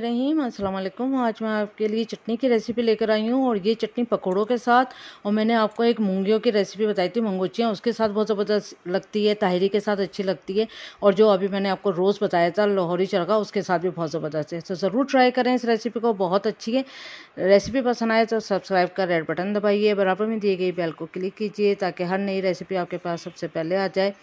रहीम अस्सलाम वालेकुम आज मैं आपके लिए चटनी की रेसिपी लेकर आई हूँ और ये चटनी पकौड़ों के साथ और मैंने आपको एक मूंगियों की रेसिपी बताई थी मंगोचियाँ उसके साथ बहुत ज़बरदस्त लगती है ताहरी के साथ अच्छी लगती है और जो अभी मैंने आपको रोज़ बताया था लाहौरी चरखा उसके साथ भी बहुत ज़बरदस्त है तो ज़रूर ट्राई करें इस रेसिपी को बहुत अच्छी है रेसिपी पसंद आए तो सब्सक्राइब कर रेड बटन दबाइए बराबर में दिए गई बेल को क्लिक कीजिए ताकि हर नई रेसिपी आपके पास सबसे पहले आ जाए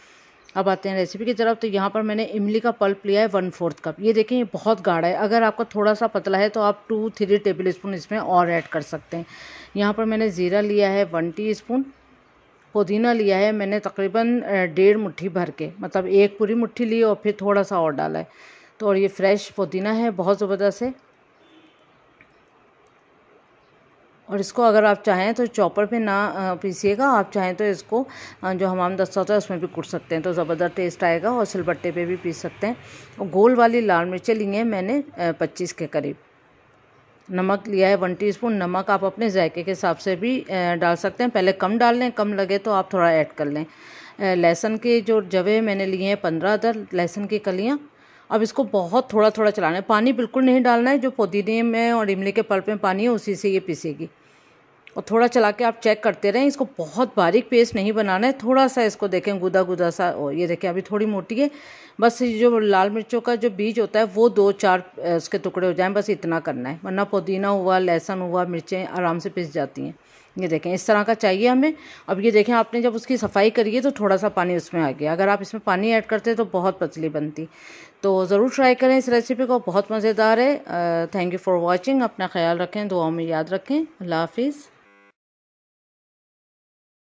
अब आते हैं रेसिपी की तरफ तो यहाँ पर मैंने इमली का पल्प लिया है वन फोर्थ कप ये देखें ये बहुत गाढ़ा है अगर आपका थोड़ा सा पतला है तो आप टू थ्री टेबल स्पून इसमें और ऐड कर सकते हैं यहाँ पर मैंने ज़ीरा लिया है वन टी स्पून पुदीना लिया है मैंने तकरीबन डेढ़ मुट्ठी भर के मतलब एक पूरी मुट्ठी ली और फिर थोड़ा सा और डाला है तो और ये फ्रेश पुदीना है बहुत ज़बरदस्त है और इसको अगर आप चाहें तो चॉपर पे ना पीसिएगा आप चाहें तो इसको जो हमाम दस्ता होता है उसमें भी कूट सकते हैं तो ज़बरदस्त टेस्ट आएगा और सिलबट्टे पे भी पीस सकते हैं और गोल वाली लाल मिर्चें ली हैं मैंने पच्चीस के करीब नमक लिया है वन टीस्पून नमक आप अपने जायके के हिसाब से भी डाल सकते हैं पहले कम डाल लें कम लगे तो आप थोड़ा ऐड कर लें लहसुन के जो जवे मैंने लिए हैं पंद्रह दर लहसुन की कलियाँ अब इसको बहुत थोड़ा थोड़ा चलाना है पानी बिल्कुल नहीं डालना है जो पुदीने में और इमली के पल्प में पानी है उसी से ये पीसेगी और थोड़ा चला के आप चेक करते रहें इसको बहुत बारीक पेस्ट नहीं बनाना है थोड़ा सा इसको देखें गुदा गुदा सा और ये देखें अभी थोड़ी मोटी है बस जो लाल मिर्चों का जो बीज होता है वो दो चार उसके टुकड़े हो जाएं बस इतना करना है वरना पुदीना हुआ लहसुन हुआ मिर्चें आराम से पिस जाती हैं ये देखें इस तरह का चाहिए हमें अब ये देखें आपने जब उसकी सफाई करी है तो थोड़ा सा पानी उसमें आ गया अगर आप इसमें पानी ऐड करते तो बहुत पतली बनती तो ज़रूर ट्राई करें इस रेसिपी को बहुत मज़ेदार है थैंक यू फॉर वॉचिंग अपना ख्याल रखें दुआओं में याद रखें अल्लाह हाफिज़